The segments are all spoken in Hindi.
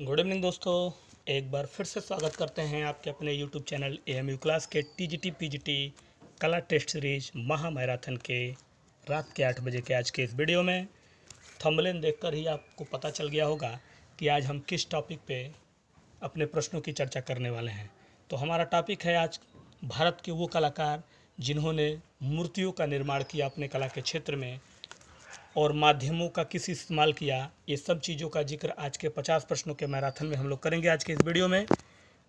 गुड इवनिंग दोस्तों एक बार फिर से स्वागत करते हैं आपके अपने YouTube channel A M U class के T G T P G T कला टेस्ट सीरीज महा मैराथन के रात के आठ बजे के आज के इस वीडियो में थंबलेन देखकर ही आपको पता चल गया होगा कि आज हम किस टॉपिक पे अपने प्रश्नों की चर्चा करने वाले हैं तो हमारा टॉपिक है आज भारत के वो कलाकार जिन्होंने मूर्तियों का निर्माण किया अपने कला के क्षेत्र में और माध्यमों का किस इस्तेमाल किया ये सब चीज़ों का जिक्र आज के पचास प्रश्नों के मैराथन में हम लोग करेंगे आज के इस वीडियो में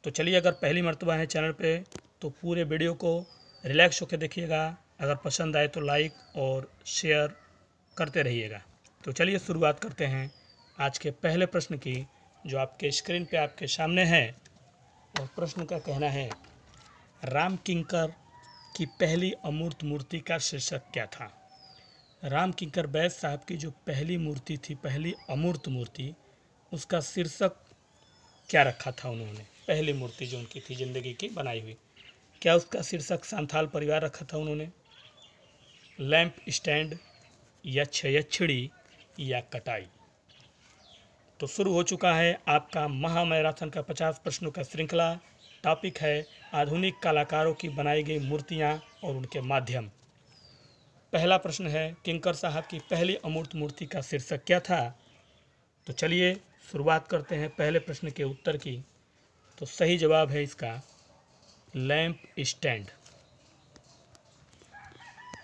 तो चलिए अगर पहली मरतबा है चैनल पे तो पूरे वीडियो को रिलैक्स होकर देखिएगा अगर पसंद आए तो लाइक और शेयर करते रहिएगा तो चलिए शुरुआत करते हैं आज के पहले प्रश्न की जो आपके स्क्रीन पे आपके सामने है और प्रश्न का कहना है राम किंकर की पहली अमूर्त मूर्ति का शीर्षक क्या था राम किंकर बैस साहब की जो पहली मूर्ति थी पहली अमूर्त मूर्ति उसका शीर्षक क्या रखा था उन्होंने पहली मूर्ति जो उनकी थी ज़िंदगी की बनाई हुई क्या उसका शीर्षक सांथाल परिवार रखा था उन्होंने लैंप स्टैंड या छयछड़ी या कटाई तो शुरू हो चुका है आपका महामैराथन का पचास प्रश्नों का श्रृंखला टॉपिक है आधुनिक कलाकारों की बनाई गई मूर्तियाँ और उनके माध्यम पहला प्रश्न है किंकर साहब की पहली अमूर्त मूर्ति का शीर्षक क्या था तो चलिए शुरुआत करते हैं पहले प्रश्न के उत्तर की तो सही जवाब है इसका लैंप स्टैंड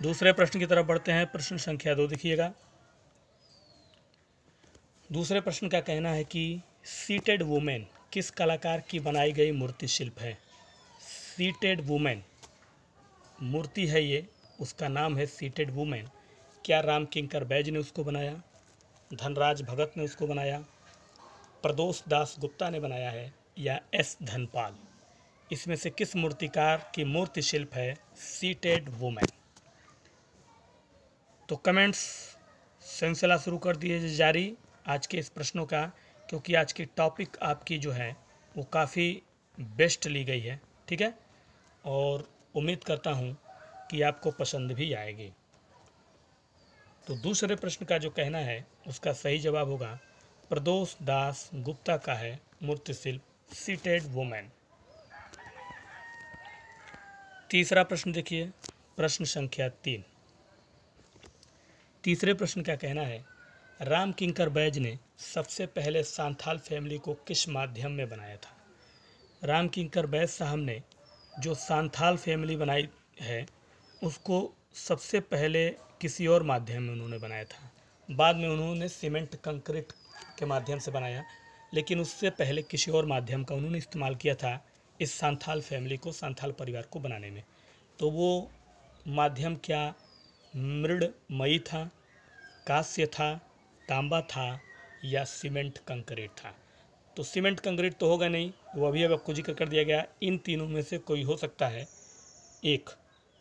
दूसरे प्रश्न की तरफ बढ़ते हैं प्रश्न संख्या दो देखिएगा दूसरे प्रश्न का कहना है कि सीटेड वुमेन किस कलाकार की बनाई गई मूर्ति शिल्प है सीटेड वुमेन मूर्ति है ये उसका नाम है सीटेड वुमेन क्या राम किंकर बैज ने उसको बनाया धनराज भगत ने उसको बनाया प्रदोष दास गुप्ता ने बनाया है या एस धनपाल इसमें से किस मूर्तिकार की मूर्ति शिल्प है सीटेड वुमेन तो कमेंट्स सिलसिला शुरू कर दिए जारी आज के इस प्रश्नों का क्योंकि आज की टॉपिक आपकी जो है वो काफ़ी बेस्ट ली गई है ठीक है और उम्मीद करता हूँ कि आपको पसंद भी आएगी तो दूसरे प्रश्न का जो कहना है उसका सही जवाब होगा प्रदोष दास गुप्ता का है मूर्तिशिल्प सीटेड वुमेन तीसरा प्रश्न देखिए प्रश्न संख्या तीन तीसरे प्रश्न का कहना है राम किंकर बैज ने सबसे पहले सांथाल फैमिली को किस माध्यम में बनाया था राम किंकर बैज साहब ने जो सांथाल फैमिली बनाई है उसको सबसे पहले किसी और माध्यम में उन्होंने बनाया था बाद में उन्होंने सीमेंट कंक्रीट के माध्यम से बनाया लेकिन उससे पहले किसी और माध्यम का उन्होंने इस्तेमाल किया था इस सांथाल फैमिली को सांथाल परिवार को बनाने में तो वो माध्यम क्या मृणमयी था कांस्य था तांबा था या सीमेंट कंक्रीट था तो सीमेंट कंक्रीट तो होगा नहीं वो अभी अब आपको जिक्र कर दिया गया इन तीनों में से कोई हो सकता है एक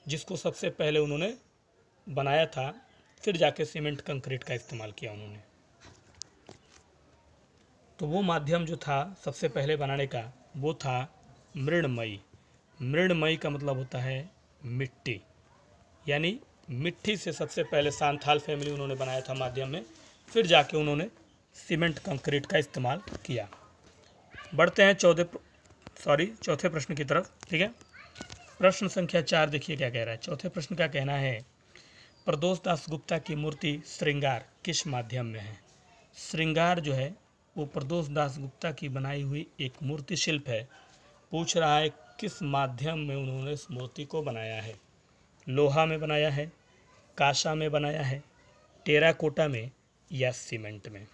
जिसको सबसे पहले उन्होंने बनाया था फिर जाके सीमेंट कंक्रीट का इस्तेमाल किया उन्होंने तो वो माध्यम जो था सबसे पहले बनाने का वो था मृणमयी मृणमयी का मतलब होता है मिट्टी यानी मिट्टी से सबसे पहले सांथाल फैमिली उन्होंने बनाया था माध्यम में फिर जाके उन्होंने सीमेंट कंक्रीट का इस्तेमाल किया बढ़ते हैं चौदह सॉरी चौथे प्रश्न की तरफ ठीक है प्रश्न संख्या चार देखिए क्या कह रहा है चौथे प्रश्न का कहना है प्रदोष दास गुप्ता की मूर्ति श्रृंगार किस माध्यम में है श्रृंगार जो है वो प्रदोष दास गुप्ता की बनाई हुई एक मूर्ति शिल्प है पूछ रहा है किस माध्यम में उन्होंने इस मूर्ति को बनाया है लोहा में बनाया है काशा में बनाया है टेराकोटा में या सीमेंट में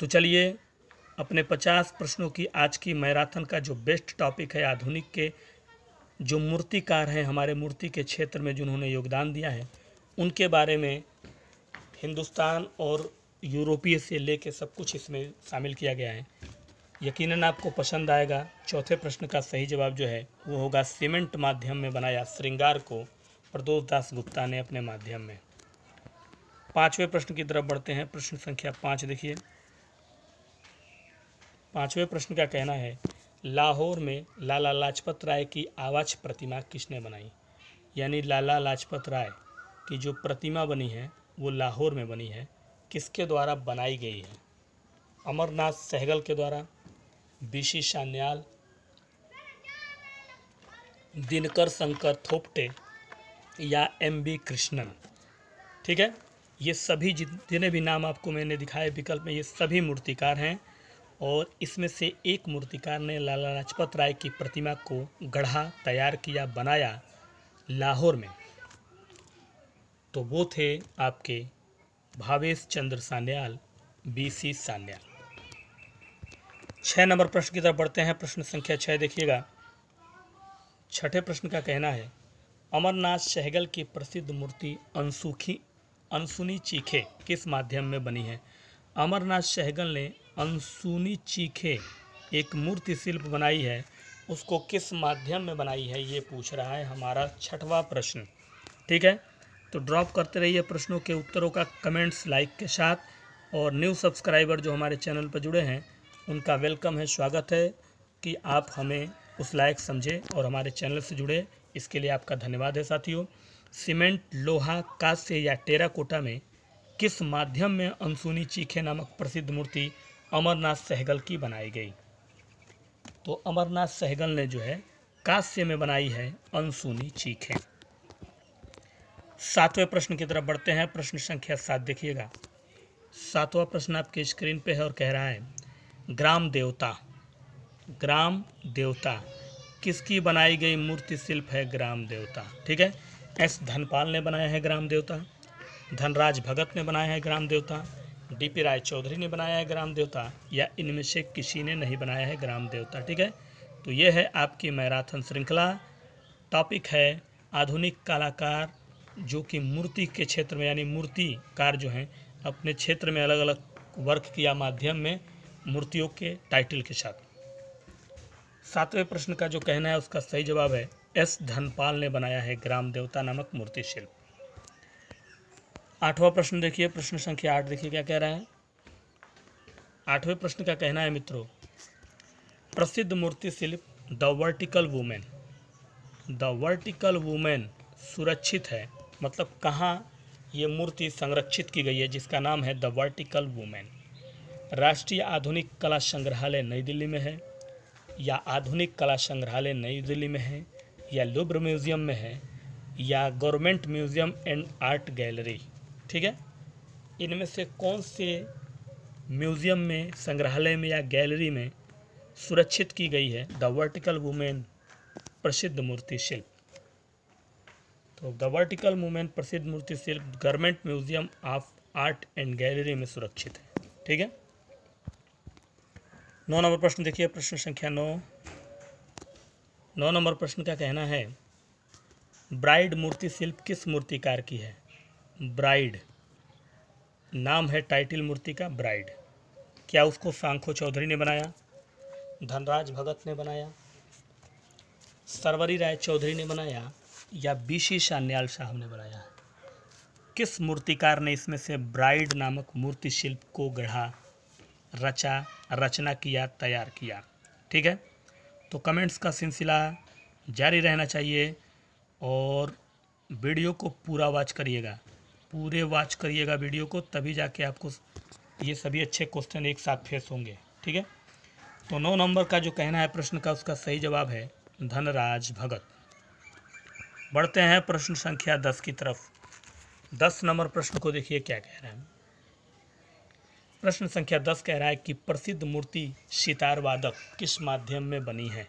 तो चलिए अपने 50 प्रश्नों की आज की मैराथन का जो बेस्ट टॉपिक है आधुनिक के जो मूर्तिकार हैं हमारे मूर्ति के क्षेत्र में जिन्होंने योगदान दिया है उनके बारे में हिंदुस्तान और यूरोपीय से लेके सब कुछ इसमें शामिल किया गया है यकीनन आपको पसंद आएगा चौथे प्रश्न का सही जवाब जो है वो होगा सीमेंट माध्यम में बनाया श्रृंगार को प्रदोष दास गुप्ता ने अपने माध्यम में पांचवें प्रश्न की तरफ बढ़ते हैं प्रश्न संख्या पाँच देखिए पांचवें प्रश्न का कहना है लाहौर में लाला लाजपत राय की आवाज प्रतिमा किसने बनाई यानी लाला लाजपत राय की जो प्रतिमा बनी है वो लाहौर में बनी है किसके द्वारा बनाई गई है अमरनाथ सहगल के द्वारा बीसी शान्याल दिनकर शंकर थोपटे या एम बी कृष्णन ठीक है ये सभी जितने भी नाम आपको मैंने दिखाए विकल्प में ये सभी मूर्तिकार हैं और इसमें से एक मूर्तिकार ने लाला लाजपत राय की प्रतिमा को गढ़ा तैयार किया बनाया लाहौर में तो वो थे आपके भावेश चंद्र सान्याल बी सी सान्याल छः नंबर प्रश्न की तरफ बढ़ते हैं प्रश्न संख्या छः देखिएगा छठे प्रश्न का कहना है अमरनाथ सहगल की प्रसिद्ध मूर्ति अनसुखी अनसुनी चीखे किस माध्यम में बनी है अमरनाथ सहगल ने अनसुनी चीखे एक मूर्ति शिल्प बनाई है उसको किस माध्यम में बनाई है ये पूछ रहा है हमारा छठवा प्रश्न ठीक है तो ड्रॉप करते रहिए प्रश्नों के उत्तरों का कमेंट्स लाइक के साथ और न्यू सब्सक्राइबर जो हमारे चैनल पर जुड़े हैं उनका वेलकम है स्वागत है कि आप हमें उस लायक समझें और हमारे चैनल से जुड़े इसके लिए आपका धन्यवाद है साथियों सीमेंट लोहा कांस्य या टेराकोटा में किस माध्यम में अनसुनी चीखे नामक प्रसिद्ध मूर्ति अमरनाथ सहगल की बनाई गई तो अमरनाथ सहगल ने जो है कांस्य में बनाई है अनसुनी चीखें सातवें प्रश्न की तरफ बढ़ते हैं प्रश्न संख्या सात देखिएगा सातवां प्रश्न आपके स्क्रीन पे है और कह रहा है ग्राम देवता ग्राम देवता किसकी बनाई गई मूर्ति शिल्प है ग्राम देवता ठीक है एस धनपाल ने बनाया है ग्राम देवता धनराज भगत ने बनाया है ग्राम देवता डी पी राय चौधरी ने बनाया है ग्राम देवता या इनमें से किसी ने नहीं बनाया है ग्राम देवता ठीक है तो ये है आपकी मैराथन श्रृंखला टॉपिक है आधुनिक कलाकार जो कि मूर्ति के क्षेत्र में यानी मूर्तिकार जो हैं अपने क्षेत्र में अलग अलग वर्क किया माध्यम में मूर्तियों के टाइटल के साथ सातवें प्रश्न का जो कहना है उसका सही जवाब है एस धनपाल ने बनाया है ग्राम देवता नामक मूर्ति शिल्प आठवां प्रश्न देखिए प्रश्न संख्या आठ देखिए क्या कह रहा है आठवें प्रश्न का कहना है मित्रों प्रसिद्ध मूर्ति शिल्प the vertical women the vertical women सुरक्षित है मतलब कहाँ ये मूर्ति संरक्षित की गई है जिसका नाम है द वर्टिकल वुमेन राष्ट्रीय आधुनिक कला संग्रहालय नई दिल्ली में है या आधुनिक कला संग्रहालय नई दिल्ली में है या लुब्र म्यूज़ियम में है या government museum and art gallery ठीक है इनमें से कौन से म्यूज़ियम में संग्रहालय में या गैलरी में सुरक्षित की गई है द वर्टिकल वुमेन प्रसिद्ध मूर्ति शिल्प तो द वर्टिकल वुमेन प्रसिद्ध मूर्ति शिल्प government museum of art and gallery में सुरक्षित है ठीक है नौ नंबर प्रश्न देखिए प्रश्न संख्या नौ नौ नंबर प्रश्न का कहना है ब्राइड मूर्ति शिल्प किस मूर्तिकार की है ब्राइड नाम है टाइटिल मूर्ति का ब्राइड क्या उसको सांखो चौधरी ने बनाया धनराज भगत ने बनाया सरवरी राय चौधरी ने बनाया या बीसी शान्याल साहब ने बनाया किस मूर्तिकार ने इसमें से ब्राइड नामक मूर्ति शिल्प को गढ़ा रचा रचना किया तैयार किया ठीक है तो कमेंट्स का सिलसिला जारी रहना चाहिए और वीडियो को पूरा वॉच करिएगा पूरे वॉच करिएगा वीडियो को तभी जाके आपको ये सभी अच्छे क्वेश्चन एक साथ फेस होंगे ठीक है तो नौ नंबर का जो कहना है प्रश्न का उसका सही जवाब है धनराज भगत बढ़ते हैं प्रश्न संख्या दस की तरफ दस नंबर प्रश्न को देखिए क्या कह रहे हैं प्रश्न संख्या दस कह रहा है कि प्रसिद्ध मूर्ति सितार वादक किस माध्यम में बनी है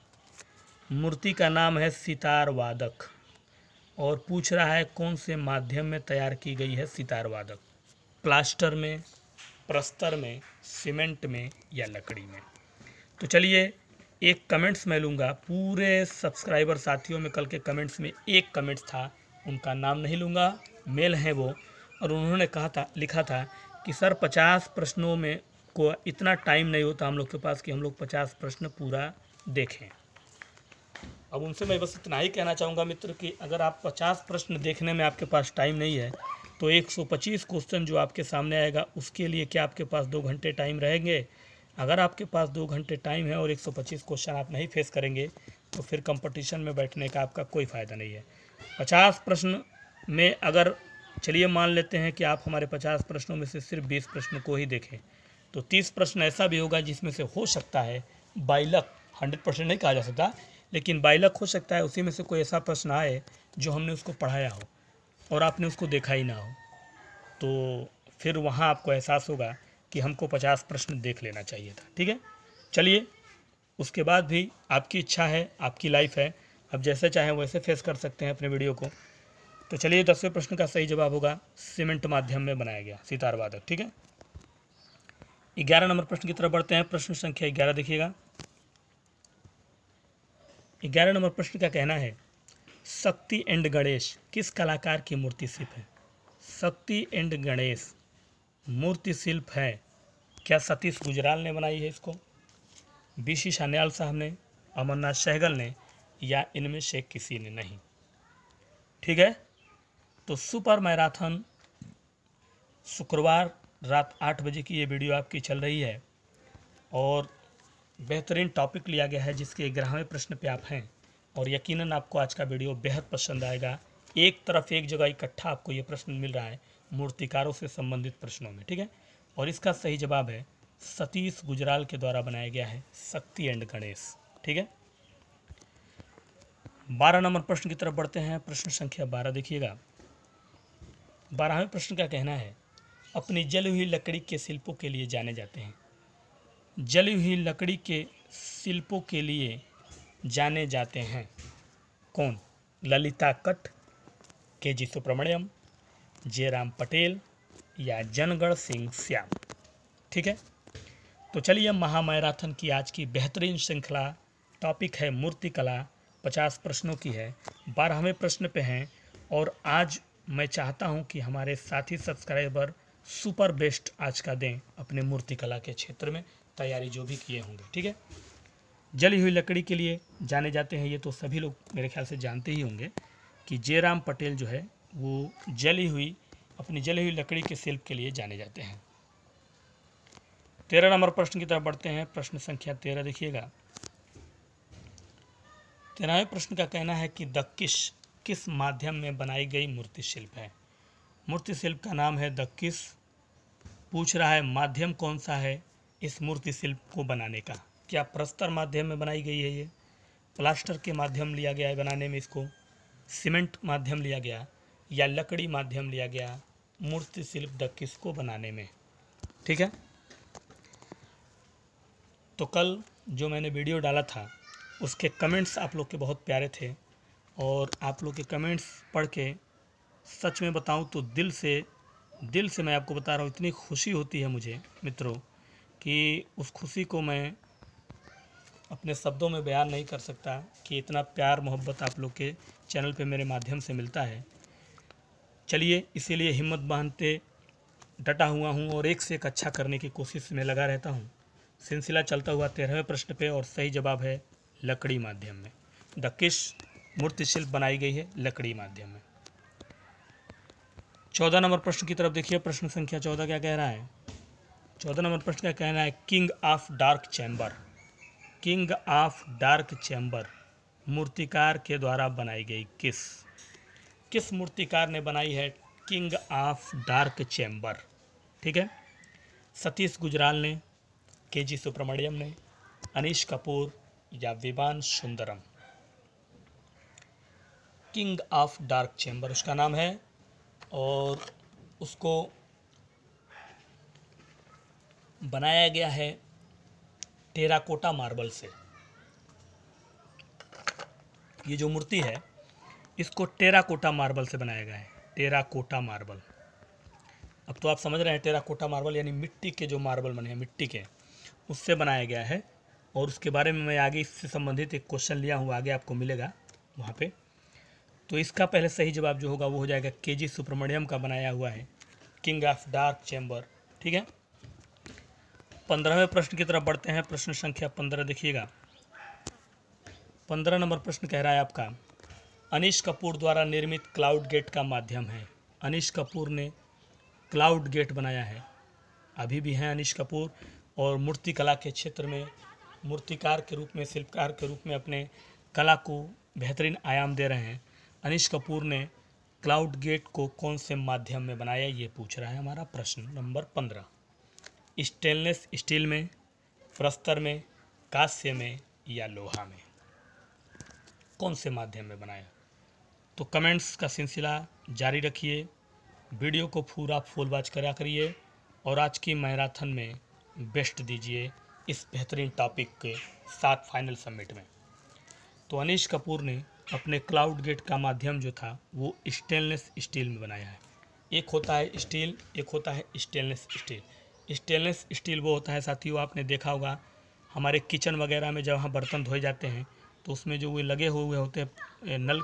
मूर्ति का नाम है सितार वादक और पूछ रहा है कौन से माध्यम में तैयार की गई है सितार वादक प्लास्टर में प्रस्तर में सीमेंट में या लकड़ी में तो चलिए एक कमेंट्स मैं लूँगा पूरे सब्सक्राइबर साथियों में कल के कमेंट्स में एक कमेंट्स था उनका नाम नहीं लूँगा मेल हैं वो और उन्होंने कहा था लिखा था कि सर पचास प्रश्नों में को इतना टाइम नहीं होता हम लोग के पास कि हम लोग पचास प्रश्न पूरा देखें अब उनसे मैं बस इतना ही कहना चाहूँगा मित्र कि अगर आप पचास प्रश्न देखने में आपके पास टाइम नहीं है तो 125 क्वेश्चन जो आपके सामने आएगा उसके लिए क्या आपके पास दो घंटे टाइम रहेंगे अगर आपके पास दो घंटे टाइम है और 125 क्वेश्चन आप नहीं फेस करेंगे तो फिर कंपटीशन में बैठने का आपका कोई फ़ायदा नहीं है पचास प्रश्न में अगर चलिए मान लेते हैं कि आप हमारे पचास प्रश्नों में से सिर्फ बीस प्रश्न को ही देखें तो तीस प्रश्न ऐसा भी होगा जिसमें से हो सकता है बाई लक हंड्रेड परसेंट नहीं कहा जा सकता लेकिन बाइलक हो सकता है उसी में से कोई ऐसा प्रश्न आए जो हमने उसको पढ़ाया हो और आपने उसको देखा ही ना हो तो फिर वहाँ आपको एहसास होगा कि हमको पचास प्रश्न देख लेना चाहिए था ठीक है चलिए उसके बाद भी आपकी इच्छा है आपकी लाइफ है आप जैसे चाहें वैसे फेस कर सकते हैं अपने वीडियो को तो चलिए दसवें प्रश्न का सही जवाब होगा सीमेंट माध्यम में बनाया गया सितारवादक ठीक है ग्यारह नंबर प्रश्न की तरफ बढ़ते हैं प्रश्न संख्या ग्यारह देखिएगा ग्यारह नंबर प्रश्न का कहना है शक्ति एंड गणेश किस कलाकार की मूर्ति शिल्प है शक्ति एंड गणेश मूर्ति शिल्प है क्या सतीश गुजराल ने बनाई है इसको बी सी सान्याल साहब ने अमरनाथ सहगल ने या इनमें से किसी ने नहीं ठीक है तो सुपर मैराथन शुक्रवार रात आठ बजे की ये वीडियो आपकी चल रही है और बेहतरीन टॉपिक लिया गया है जिसके ग्रहवें प्रश्न पे आप हैं और यकीनन आपको आज का वीडियो बेहद पसंद आएगा एक तरफ एक जगह इकट्ठा आपको ये प्रश्न मिल रहा है मूर्तिकारों से संबंधित प्रश्नों में ठीक है और इसका सही जवाब है सतीश गुजराल के द्वारा बनाया गया है शक्ति एंड गणेश ठीक है बारह नंबर प्रश्न की तरफ बढ़ते हैं प्रश्न संख्या बारह देखिएगा बारहवें प्रश्न का कहना है अपनी जली हुई लकड़ी के शिल्पों के लिए जाने जाते हैं जली हुई लकड़ी के शिल्पों के लिए जाने जाते हैं कौन ललिता कट के जी सुब्रमण्यम जयराम पटेल या जनगण सिंह श्याम ठीक है तो चलिए महामैराथन की आज की बेहतरीन श्रृंखला टॉपिक है मूर्तिकला पचास प्रश्नों की है बारहवें प्रश्न पे हैं और आज मैं चाहता हूं कि हमारे साथी सब्सक्राइबर सुपर बेस्ट आज का दें अपने मूर्तिकला के क्षेत्र में तैयारी जो भी किए होंगे ठीक है जली हुई लकड़ी के लिए जाने जाते हैं ये तो सभी लोग मेरे ख्याल से जानते ही होंगे कि जयराम पटेल जो है वो जली हुई अपनी जली हुई लकड़ी के शिल्प के लिए जाने जाते हैं तेरह नंबर प्रश्न की तरफ बढ़ते हैं प्रश्न संख्या तेरह देखिएगा तेरहवें प्रश्न का कहना है कि द किस किस माध्यम में बनाई गई मूर्ति शिल्प है मूर्ति शिल्प का नाम है द किस पूछ रहा है माध्यम कौन सा है इस मूर्ति शिल्प को बनाने का क्या प्रस्तर माध्यम में बनाई गई है ये प्लास्टर के माध्यम लिया गया है बनाने में इसको सीमेंट माध्यम लिया गया या लकड़ी माध्यम लिया गया मूर्ति शिल्प द किसको बनाने में ठीक है तो कल जो मैंने वीडियो डाला था उसके कमेंट्स आप लोग के बहुत प्यारे थे और आप लोग के कमेंट्स पढ़ के सच में बताऊँ तो दिल से दिल से मैं आपको बता रहा हूँ इतनी खुशी होती है मुझे मित्रों कि उस खुशी को मैं अपने शब्दों में बयान नहीं कर सकता कि इतना प्यार मोहब्बत आप लोग के चैनल पे मेरे माध्यम से मिलता है चलिए इसीलिए हिम्मत बांधते डटा हुआ हूँ और एक से एक अच्छा करने की कोशिश में लगा रहता हूँ सिलसिला चलता हुआ तेरहवें प्रश्न पे और सही जवाब है लकड़ी माध्यम में द किस मूर्तिशिल्प बनाई गई है लकड़ी माध्यम में चौदह नंबर प्रश्न की तरफ देखिए प्रश्न संख्या चौदह क्या कह रहा है चौदह नंबर प्रश्न का कहना है king of dark chamber king of dark chamber मूर्तिकार के द्वारा बनाई गई किस किस मूर्तिकार ने बनाई है किंग ऑफ डार्क चैम्बर ठीक है सतीश गुजराल ने के जी सुब्रमण्यम ने अनीश कपूर या Vivan Sundaram king of dark chamber उसका नाम है और उसको बनाया गया है टेराकोटा मार्बल से ये जो मूर्ति है इसको टेराकोटा मार्बल से बनाया गया है टेराकोटा मार्बल अब तो आप समझ रहे हैं टेराकोटा मार्बल यानी मिट्टी के जो मार्बल बने हैं मिट्टी के उससे बनाया गया है और उसके बारे में मैं आगे इससे संबंधित एक क्वेश्चन लिया हूँ आगे आपको मिलेगा वहाँ पे तो इसका पहले सही जवाब जो होगा वो हो जाएगा के जी सुब्रमण्यम का बनाया हुआ है किंग ऑफ डार्क चैम्बर ठीक है पंद्रहवें प्रश्न की तरफ बढ़ते हैं प्रश्न संख्या पंद्रह देखिएगा पंद्रह नंबर प्रश्न कह रहा है आपका अनिश कपूर द्वारा निर्मित क्लाउड गेट का माध्यम है अनिश कपूर ने क्लाउड गेट बनाया है अभी भी हैं अनिश कपूर और मूर्तिकला के क्षेत्र में मूर्तिकार के रूप में शिल्पकार के रूप में अपने कला को बेहतरीन आयाम दे रहे हैं अनिश कपूर ने क्लाउड गेट को कौन से माध्यम में बनाया ये पूछ रहा है हमारा प्रश्न नंबर पंद्रह स्टेनलेस स्टील में प्रस्तर में कांस्य में या लोहा में कौन से माध्यम में बनाया तो कमेंट्स का सिलसिला जारी रखिए वीडियो को पूरा फुल वाच करा करिए और आज की मैराथन में बेस्ट दीजिए इस बेहतरीन टॉपिक के साथ फाइनल सबमिट में तो अनिश कपूर ने अपने क्लाउड गेट का माध्यम जो था वो स्टेनलेस स्टील में बनाया है एक होता है स्टील एक होता है स्टेनलेस स्टील स्टेनलेस स्टील वो होता है साथियों आपने देखा होगा हमारे किचन वगैरह में जब हम बर्तन धोए जाते हैं तो उसमें जो वे लगे हुए होते हैं नल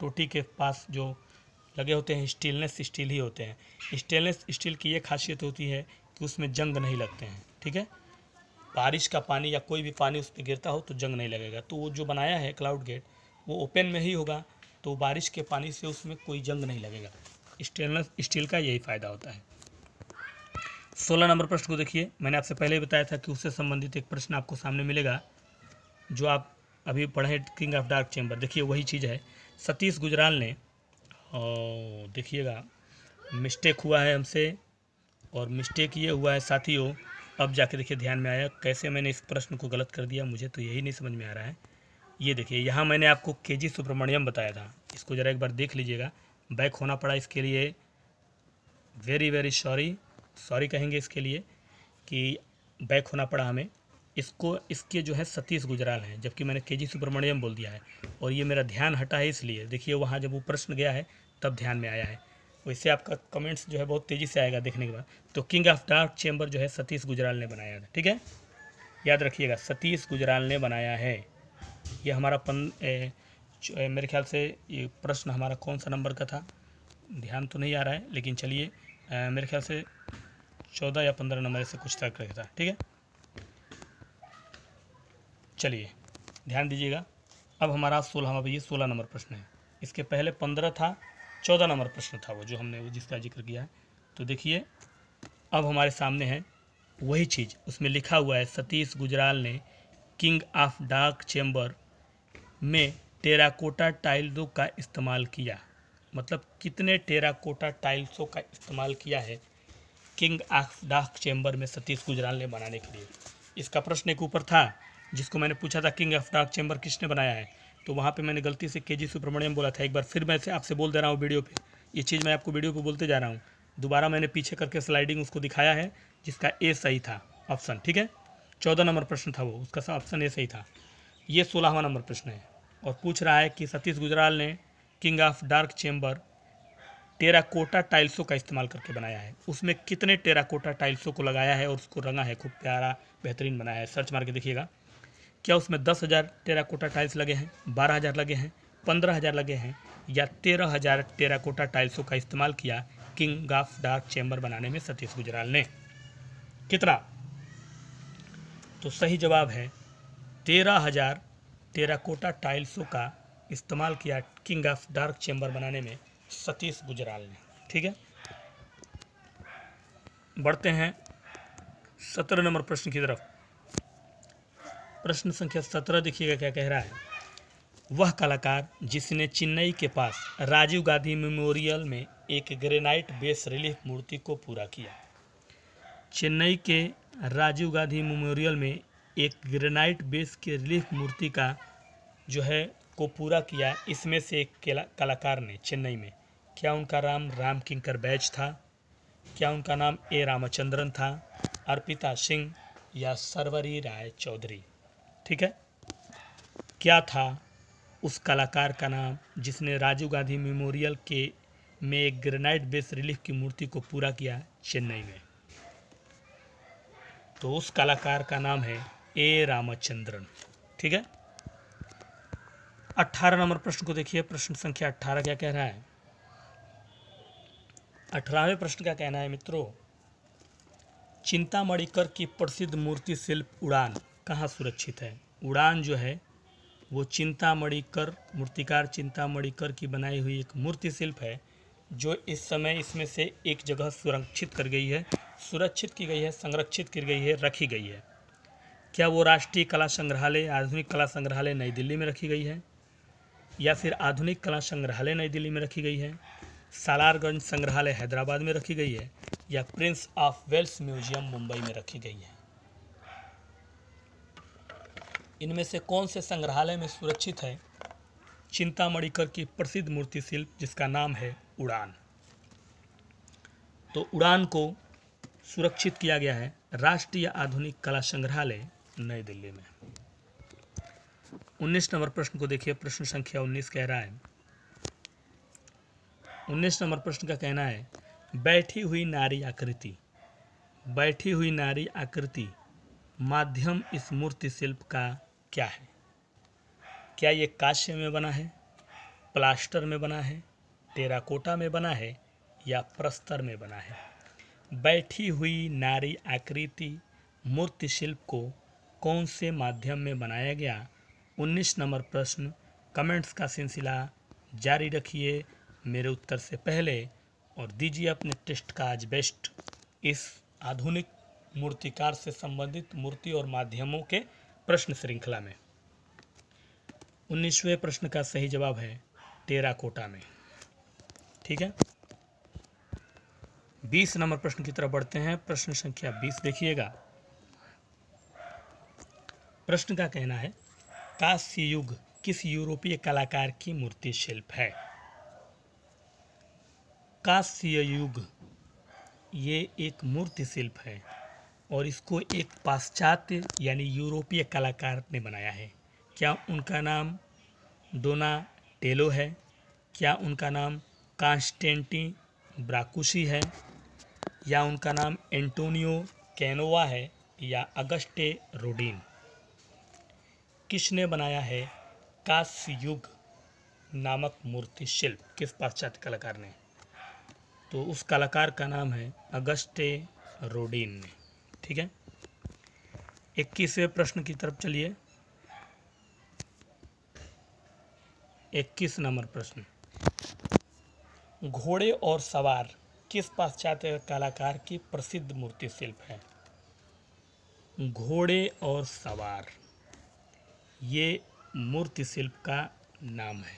टोटी के पास जो लगे होते हैं स्टेनलेस स्टील ही होते हैं स्टेनलेस स्टील की ये खासियत होती है कि उसमें जंग नहीं लगते हैं ठीक है बारिश का पानी या कोई भी पानी उस पर गिरता हो तो जंग नहीं लगेगा तो वो जो बनाया है क्लाउड गेट वो ओपन में ही होगा तो बारिश के पानी से उसमें कोई जंग नहीं लगेगा स्टेनलेस स्टील का यही फ़ायदा होता है सोलह नंबर प्रश्न को देखिए मैंने आपसे पहले बताया था कि उससे संबंधित एक प्रश्न आपको सामने मिलेगा जो आप अभी पढ़े किंग ऑफ डार्क चैम्बर देखिए वही चीज़ है सतीश गुजराल ने देखिएगा मिस्टेक हुआ है हमसे और मिस्टेक ये हुआ है साथियों अब जाके देखिए ध्यान में आया कैसे मैंने इस प्रश्न को गलत कर दिया मुझे तो यही नहीं समझ में आ रहा है ये देखिए यहाँ मैंने आपको के जी सुब्रमण्यम बताया था इसको ज़रा एक बार देख लीजिएगा बैक होना पड़ा इसके लिए वेरी वेरी सॉरी सॉरी कहेंगे इसके लिए कि बैक होना पड़ा हमें इसको इसके जो है सतीश गुजराल हैं जबकि मैंने के जी सुब्रमण्यम बोल दिया है और ये मेरा ध्यान हटा है इसलिए देखिए वहाँ जब वो प्रश्न गया है तब ध्यान में आया है वैसे तो आपका कमेंट्स जो है बहुत तेज़ी से आएगा देखने के बाद तो किंग ऑफ डार्क चैम्बर जो है सतीश गुजराल ने बनाया था ठीक है याद रखिएगा सतीश गुजराल ने बनाया है ये हमारा पन ए, ए, मेरे ख्याल से ये प्रश्न हमारा कौन सा नंबर का था ध्यान तो नहीं आ रहा है लेकिन चलिए मेरे ख्याल से चौदह या पंद्रह नंबर से कुछ तर्क रहता है ठीक है चलिए ध्यान दीजिएगा अब हमारा सोलह ये सोलह नंबर प्रश्न है इसके पहले पंद्रह था चौदह नंबर प्रश्न था वो जो हमने वो जिसका जिक्र किया है तो देखिए अब हमारे सामने है वही चीज़ उसमें लिखा हुआ है सतीश गुजराल ने किंग ऑफ डार्क चैम्बर में टेराकोटा टाइल्सों का इस्तेमाल किया मतलब कितने टेराकोटा टाइल्सों का इस्तेमाल किया है किंग ऑफ डार्क चैम्बर में सतीश गुजराल ने बनाने के लिए इसका प्रश्न एक ऊपर था जिसको मैंने पूछा था किंग ऑफ डार्क चैम्बर किसने बनाया है तो वहाँ पे मैंने गलती से के जी सुब्रमण्यम बोला था एक बार फिर मैं आपसे बोल दे रहा हूँ वीडियो पे ये चीज़ मैं आपको वीडियो पे बोलते जा रहा हूँ दोबारा मैंने पीछे करके स्लाइडिंग उसको दिखाया है जिसका ए सही था ऑप्शन ठीक है चौदह नंबर प्रश्न था वो उसका ऑप्शन ए सही था ये सोलहवा नंबर प्रश्न है और पूछ रहा है कि सतीश गुजराल ने king of dark chamber terracotta टाइल्सों का इस्तेमाल करके बनाया है उसमें कितने टेराकोटा टाइल्सों को लगाया है और उसको रंगा है खूब प्यारा बेहतरीन बनाया है सर्च मार के देखिएगा क्या उसमें दस हज़ार टेराकोटा टाइल्स लगे हैं बारह हज़ार लगे हैं पंद्रह हज़ार लगे हैं या तेरह हज़ार टेराकोटा टाइल्सों का इस्तेमाल किया किंग ऑफ डार्क चैम्बर बनाने में सतीश गुजराल ने कितना तो सही जवाब है तेरह हज़ार टेराकोटा टाइल्सों का इस्तेमाल किया किंग ऑफ डार्क चैम्बर बनाने में सतीश गुजराल ने ठीक है बढ़ते हैं सत्रह नंबर प्रश्न की तरफ प्रश्न संख्या सत्रह देखिएगा क्या कह रहा है वह कलाकार जिसने चेन्नई के पास राजीव गांधी मेमोरियल में एक ग्रेनाइट बेस रिलीफ मूर्ति को पूरा किया चेन्नई के राजीव गांधी मेमोरियल में एक ग्रेनाइट बेस के रिलीफ मूर्ति का जो है को पूरा किया इसमें से एक कलाकार ने चेन्नई में क्या उनका नाम राम किंकर बैज था क्या उनका नाम ए रामचंद्रन था अर्पिता सिंह या सरवरी राय चौधरी ठीक है क्या था उस कलाकार का नाम जिसने राजीव गांधी मेमोरियल के में एक ग्रेनाइट बेस रिलीफ की मूर्ति को पूरा किया चेन्नई में तो उस कलाकार का नाम है ए रामचंद्रन ठीक है अट्ठारह नंबर प्रश्न को देखिए प्रश्न संख्या अठारह क्या कह रहा है अठारहवें प्रश्न का कहना है मित्रों चिंतामणिकर की प्रसिद्ध मूर्ति शिल्प उड़ान कहाँ सुरक्षित है उड़ान जो है वो चिंतामणिकर मूर्तिकार चिंतामणिकर की बनाई हुई एक मूर्ति शिल्प है जो इस समय इसमें से एक जगह सुरक्षित कर गई है सुरक्षित की गई है संरक्षित की गई है रखी गई है क्या वो राष्ट्रीय कला संग्रहालय आधुनिक कला संग्रहालय नई दिल्ली में रखी गई है या फिर आधुनिक कला संग्रहालय नई दिल्ली में रखी गई है सालारगंज संग्रहालय हैदराबाद में रखी गई है या prince of Wales museum Mumbai में रखी गई है इनमें से कौन से संग्रहालय में सुरक्षित है चिंतामणिकर की प्रसिद्ध मूर्ति शिल्प जिसका नाम है उड़ान तो उड़ान को सुरक्षित किया गया है राष्ट्रीय आधुनिक कला संग्रहालय नई दिल्ली में उन्नीस नंबर प्रश्न को देखिए प्रश्न संख्या उन्नीस कह रहा है उन्नीस नंबर प्रश्न का कहना है बैठी हुई नारी आकृति बैठी हुई नारी आकृति माध्यम इस मूर्ति शिल्प का क्या है क्या ये काश्य में बना है प्लास्टर में बना है टेराकोटा में बना है या प्रस्तर में बना है बैठी हुई नारी आकृति मूर्ति शिल्प को कौन से माध्यम में बनाया गया उन्नीस नंबर प्रश्न कमेंट्स का सिलसिला जारी रखिए मेरे उत्तर से पहले और दीजिए अपने टेस्ट का आज बेस्ट इस आधुनिक मूर्तिकार से संबंधित मूर्ति और माध्यमों के प्रश्न श्रृंखला में उन्नीसवें प्रश्न का सही जवाब है टेराकोटा में ठीक है बीस नंबर प्रश्न की तरफ बढ़ते हैं प्रश्न संख्या बीस देखिएगा प्रश्न का कहना है कांस्य युग किस यूरोपीय कलाकार की मूर्ति शिल्प है कांस्य युग ये एक मूर्ति शिल्प है और इसको एक पाश्चात्य यानी यूरोपीय कलाकार ने बनाया है क्या उनका नाम डोना टेलो है क्या उनका नाम कांस्टेंटी ब्राकुशी है या उनका नाम एंटोनियो कैनोवा है या अगस्टे रोडीन किसने बनाया है कास्य युग नामक मूर्ति शिल्प किस पाश्चात्य कलाकार ने तो उस कलाकार का नाम है अगस्टे रोडीन ने ठीक है इक्कीसवें प्रश्न की तरफ चलिए इक्कीस नंबर प्रश्न घोड़े और सवार किस पाश्चात्य कलाकार की प्रसिद्ध मूर्ति शिल्प है घोड़े और सवार ये मूर्ति शिल्प का नाम है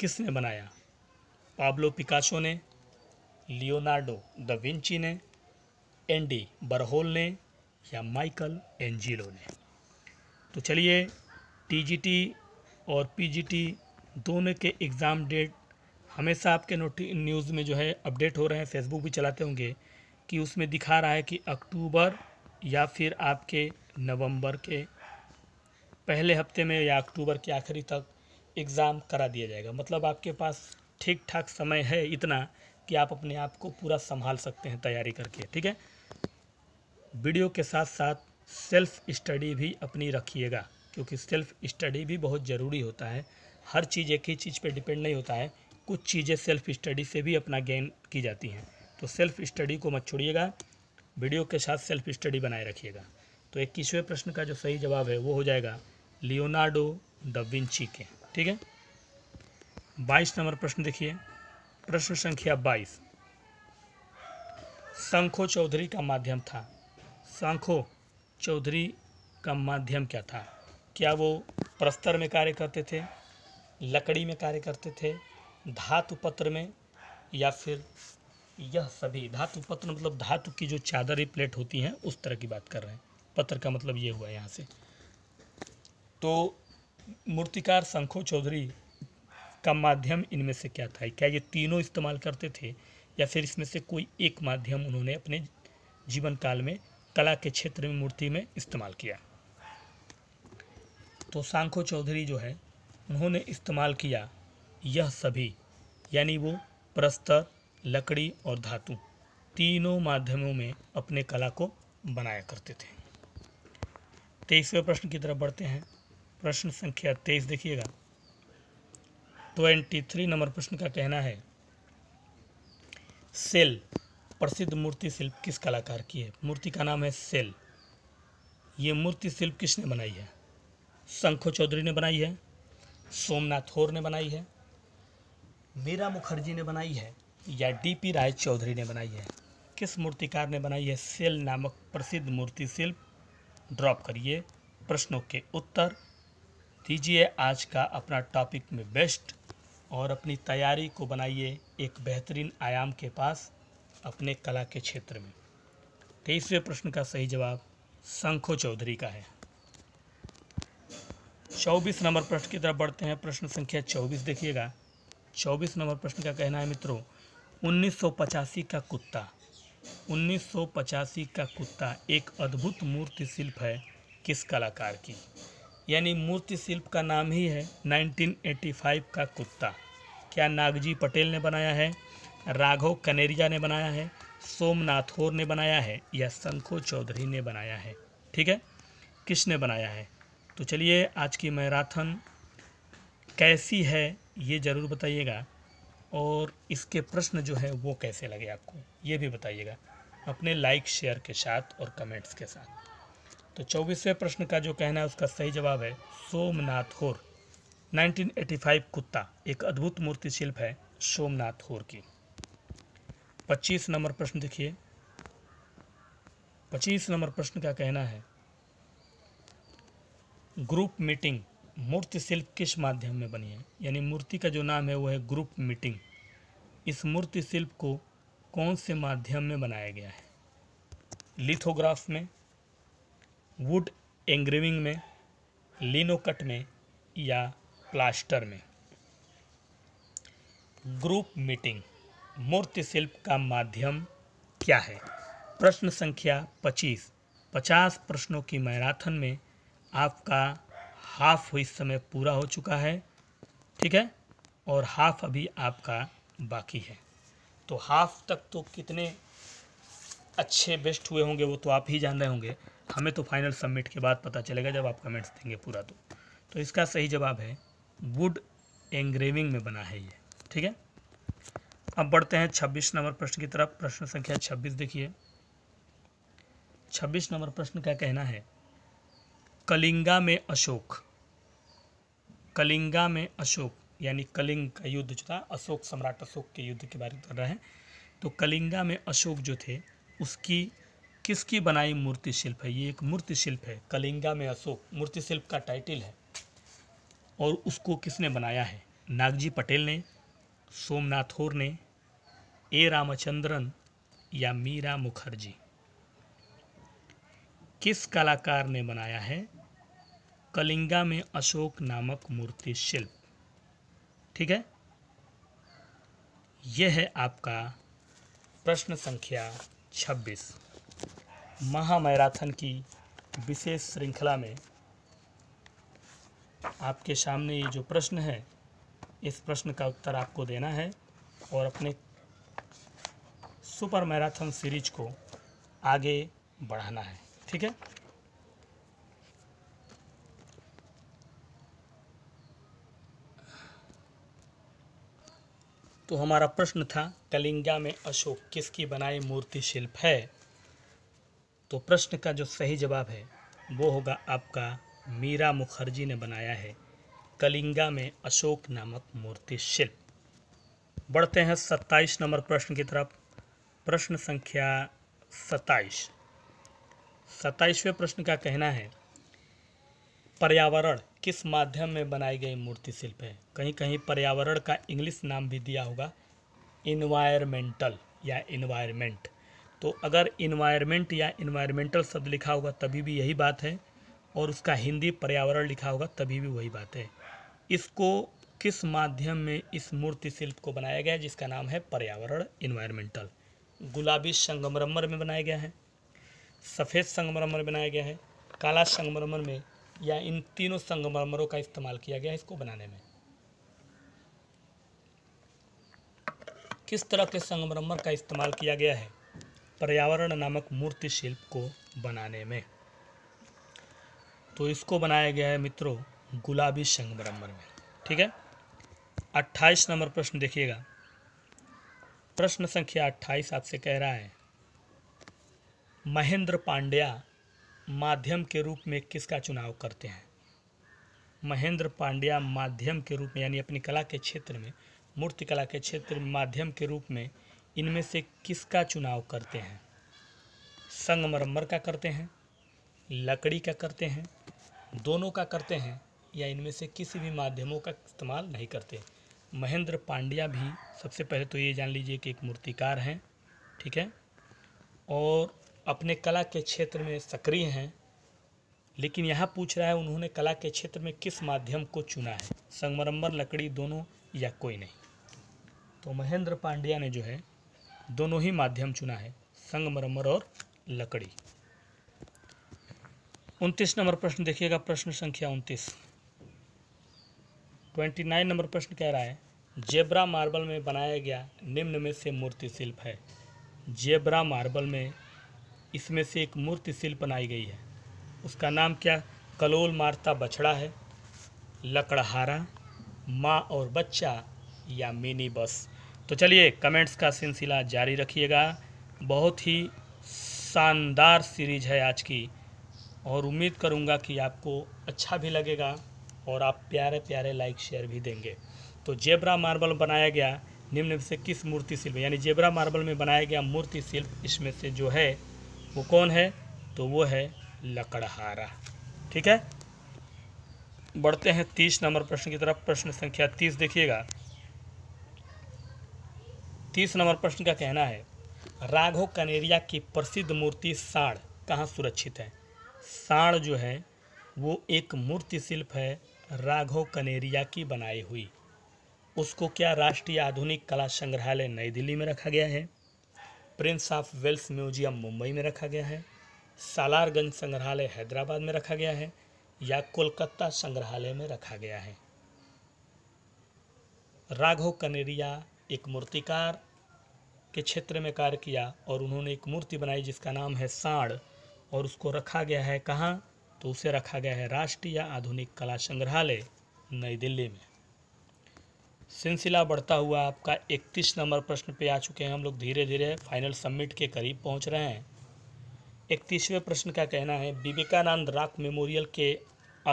किसने बनाया पाब्लो पिकासो ने लियोनार्डो द विंची ने एंडी बरहोल ने या माइकल एंजिलो ने तो चलिए टीजीटी और पीजीटी दोनों के एग्ज़ाम डेट हमेशा आपके नोटी न्यूज़ में जो है अपडेट हो रहे हैं फेसबुक भी चलाते होंगे कि उसमें दिखा रहा है कि अक्टूबर या फिर आपके नवंबर के पहले हफ्ते में या अक्टूबर के आखिरी तक एग्ज़ाम करा दिया जाएगा मतलब आपके पास ठीक ठाक समय है इतना कि आप अपने आप को पूरा संभाल सकते हैं तैयारी करके ठीक है वीडियो के साथ साथ सेल्फ़ स्टडी भी अपनी रखिएगा क्योंकि सेल्फ़ स्टडी भी बहुत ज़रूरी होता है हर चीज़ एक ही चीज़ पे डिपेंड नहीं होता है कुछ चीज़ें सेल्फ़ स्टडी से भी अपना गेन की जाती हैं तो सेल्फ़ स्टडी को मत छोड़िएगा वीडियो के साथ सेल्फ़ स्टडी बनाए रखिएगा तो इक्कीसवें प्रश्न का जो सही जवाब है वो हो जाएगा लियोनार्डो द विंची के ठीक है बाईस नंबर प्रश्न देखिए प्रश्न संख्या बाईस शंखो चौधरी का माध्यम था शंखो चौधरी का माध्यम क्या था क्या वो प्रस्तर में कार्य करते थे लकड़ी में कार्य करते थे धातु पत्र में या फिर यह सभी धातु पत्र मतलब धातु की जो चादरी प्लेट होती हैं उस तरह की बात कर रहे हैं पत्र का मतलब ये हुआ यहाँ से तो मूर्तिकार शंखो चौधरी का माध्यम इनमें से क्या था क्या ये तीनों इस्तेमाल करते थे या फिर इसमें से कोई एक माध्यम उन्होंने अपने जीवन काल में कला के क्षेत्र में मूर्ति में इस्तेमाल किया तो सांखो चौधरी जो है उन्होंने इस्तेमाल किया यह सभी यानी वो प्रस्तर लकड़ी और धातु तीनों माध्यमों में अपने कला को बनाया करते थे तेईसवें प्रश्न की तरफ बढ़ते हैं प्रश्न संख्या तेईस देखिएगा ट्वेंटी थ्री नंबर प्रश्न का कहना है सेल प्रसिद्ध मूर्ति शिल्प किस कलाकार की है मूर्ति का नाम है सेल ये मूर्ति शिल्प किसने बनाई है शंखो चौधरी ने बनाई है सोमनाथ होर ने बनाई है मीरा मुखर्जी ने बनाई है या डी पी राय चौधरी ने बनाई है किस मूर्तिकार ने बनाई है सेल नामक प्रसिद्ध मूर्ति शिल्प ड्रॉप करिए प्रश्नों के उत्तर दीजिए आज का अपना टॉपिक में बेस्ट और अपनी तैयारी को बनाइए एक बेहतरीन आयाम के पास अपने कला के क्षेत्र में तेईसवें प्रश्न का सही जवाब शंखो चौधरी का है चौबीस नंबर प्रश्न की तरफ बढ़ते हैं प्रश्न संख्या चौबीस देखिएगा चौबीस नंबर प्रश्न का कहना है मित्रों उन्नीस का कुत्ता उन्नीस का कुत्ता एक अद्भुत मूर्ति शिल्प है किस कलाकार की यानी मूर्ति शिल्प का नाम ही है 1985 का कुत्ता क्या नागजी पटेल ने बनाया है राघव कनेरिया ने बनाया है सोमनाथोर ने बनाया है या शंखो चौधरी ने बनाया है ठीक है किसने बनाया है तो चलिए आज की मैराथन कैसी है ये ज़रूर बताइएगा और इसके प्रश्न जो है वो कैसे लगे आपको ये भी बताइएगा अपने लाइक शेयर के साथ और कमेंट्स के साथ तो चौबीसवें प्रश्न का जो कहना है उसका सही जवाब है सोमनाथ होर 1985 कुत्ता एक अद्भुत मूर्ति शिल्प है सोमनाथ होर की 25 नंबर प्रश्न देखिए 25 नंबर प्रश्न का कहना है ग्रुप मीटिंग मूर्ति शिल्प किस माध्यम में बनी है यानी मूर्ति का जो नाम है वो है ग्रुप मीटिंग इस मूर्ति शिल्प को कौन से माध्यम में बनाया गया है लिथोग्राफ में वुड एंग्रेविंग में लिनो कट में या प्लास्टर में ग्रुप मीटिंग मूर्तिशिल्प का माध्यम क्या है प्रश्न संख्या पच्चीस पचास प्रश्नों की मैराथन में आपका हाफ इस समय पूरा हो चुका है ठीक है और हाफ अभी आपका बाकी है तो हाफ तक तो कितने अच्छे बेस्ट हुए होंगे वो तो आप ही जान रहे होंगे हमें तो फाइनल सबमिट के बाद पता चलेगा जब आप कमेंट्स देंगे पूरा तो तो इसका सही जवाब है वुड एंग्रेविंग में बना है ये ठीक है अब बढ़ते हैं छब्बीस नंबर प्रश्न की तरफ प्रश्न संख्या छब्बीस देखिए छब्बीस नंबर प्रश्न का कहना है कलिंगा में अशोक कलिंगा में अशोक यानी कलिंग का युद्ध जो था अशोक सम्राट अशोक के युद्ध के बारे में कर रहे हैं तो कलिंगा में अशोक जो थे उसकी किसकी बनाई मूर्ति शिल्प है ये एक मूर्ति शिल्प है कलिंगा में अशोक मूर्ति शिल्प का टाइटल है और उसको किसने बनाया है नागजी पटेल ने सोमनाथ होर ने ए रामचंद्रन या मीरा मुखर्जी किस कलाकार ने बनाया है कलिंगा में अशोक नामक मूर्ति शिल्प ठीक है यह है आपका प्रश्न संख्या 26 महामैराथन की विशेष श्रृंखला में आपके सामने ये जो प्रश्न है इस प्रश्न का उत्तर आपको देना है और अपने सुपर मैराथन सीरीज को आगे बढ़ाना है ठीक है तो हमारा प्रश्न था कलिंगा में अशोक किसकी बनाई मूर्ति शिल्प है तो प्रश्न का जो सही जवाब है वो होगा आपका मीरा मुखर्जी ने बनाया है कलिंगा में अशोक नामक मूर्ति शिल्प बढ़ते हैं सत्ताईस नंबर प्रश्न की तरफ प्रश्न संख्या सताइस सत्ताईसवें प्रश्न का कहना है पर्यावरण किस माध्यम में बनाई गई मूर्ति शिल्प है कहीं कहीं पर्यावरण का इंग्लिश नाम भी दिया होगा इन्वायरमेंटल या इन्वायरमेंट तो अगर इन्वायरमेंट या इन्वायरमेंटल शब्द लिखा होगा तभी भी यही बात है और उसका हिंदी पर्यावरण लिखा होगा तभी भी वही बात है इसको किस माध्यम में इस मूर्ति शिल्प को बनाया गया है जिसका नाम है पर्यावरण इन्वायरमेंटल गुलाबी संगमरमर में बनाया गया है सफ़ेद संगमरमर बनाया गया है काला संगमरमर में या इन तीनों संगमरमरों का इस्तेमाल किया गया है इसको बनाने में किस तरह के संगमरमर का इस्तेमाल किया गया है पर्यावरण नामक मूर्ति शिल्प को बनाने में तो इसको बनाया गया है मित्रों गुलाबी संगमरमर में ठीक है अट्ठाईस नंबर प्रश्न देखिएगा प्रश्न संख्या अट्ठाईस आपसे कह रहा है महेंद्र पांड्या माध्यम के रूप में किसका चुनाव करते हैं महेंद्र पांड्या माध्यम के रूप में यानी अपनी कला के क्षेत्र में मूर्तिकला के क्षेत्र में माध्यम के रूप में इनमें से किसका चुनाव करते हैं संगमरमर का करते हैं लकड़ी का करते हैं दोनों का करते हैं या इनमें से किसी भी माध्यमों का इस्तेमाल नहीं करते महेंद्र पांड्या भी सबसे पहले तो ये जान लीजिए कि एक मूर्तिकार हैं ठीक है और अपने कला के क्षेत्र में सक्रिय हैं लेकिन यहाँ पूछ रहा है उन्होंने कला के क्षेत्र में किस माध्यम को चुना है संगमरमर लकड़ी दोनों या कोई नहीं तो महेंद्र पांड्या ने जो है दोनों ही माध्यम चुना है संगमरमर और लकड़ी उनतीस नंबर प्रश्न देखिएगा प्रश्न संख्या उनतीस ट्वेंटी नाइन नंबर प्रश्न कह रहा है जेब्रा मार्बल में बनाया गया निम्न में से मूर्ति शिल्प है जेब्रा मार्बल में इसमें से एक मूर्ति शिल्प बनाई गई है उसका नाम क्या कलोल मारता बछड़ा है लकड़हारा माँ और बच्चा या मिनी बस तो चलिए कमेंट्स का सिलसिला जारी रखिएगा बहुत ही शानदार सीरीज है आज की और उम्मीद करूँगा कि आपको अच्छा भी लगेगा और आप प्यारे प्यारे लाइक शेयर भी देंगे तो जेबरा मार्बल बनाया गया निम्न से किस मूर्ति शिल्प यानी जेबरा मार्बल में बनाया गया मूर्ति शिल्प इसमें से जो है वो कौन है तो वो है लकड़हारा ठीक है बढ़ते हैं तीस नंबर प्रश्न की तरफ प्रश्न संख्या तीस देखिएगा तीस नंबर प्रश्न का कहना है राघव कनेरिया की प्रसिद्ध मूर्ति साढ़ कहाँ सुरक्षित है साढ़ जो है वो एक मूर्ति शिल्प है राघव कनेरिया की बनाई हुई उसको क्या राष्ट्रीय आधुनिक कला संग्रहालय नई दिल्ली में रखा गया है prince of Wales museum Mumbai में रखा गया है सालारगंज संग्रहालय हैदराबाद में रखा गया है या कोलकाता संग्रहालय में रखा गया है राघव कनेरिया एक मूर्तिकार के क्षेत्र में कार्य किया और उन्होंने एक मूर्ति बनाई जिसका नाम है साढ़ और उसको रखा गया है कहाँ तो उसे रखा गया है राष्ट्रीय आधुनिक कला संग्रहालय नई दिल्ली में सिलसिला बढ़ता हुआ आपका 31 नंबर प्रश्न पे आ चुके हैं हम लोग धीरे धीरे फाइनल सबमिट के करीब पहुंच रहे हैं इकतीसवें प्रश्न का कहना है विवेकानंद राक मेमोरियल के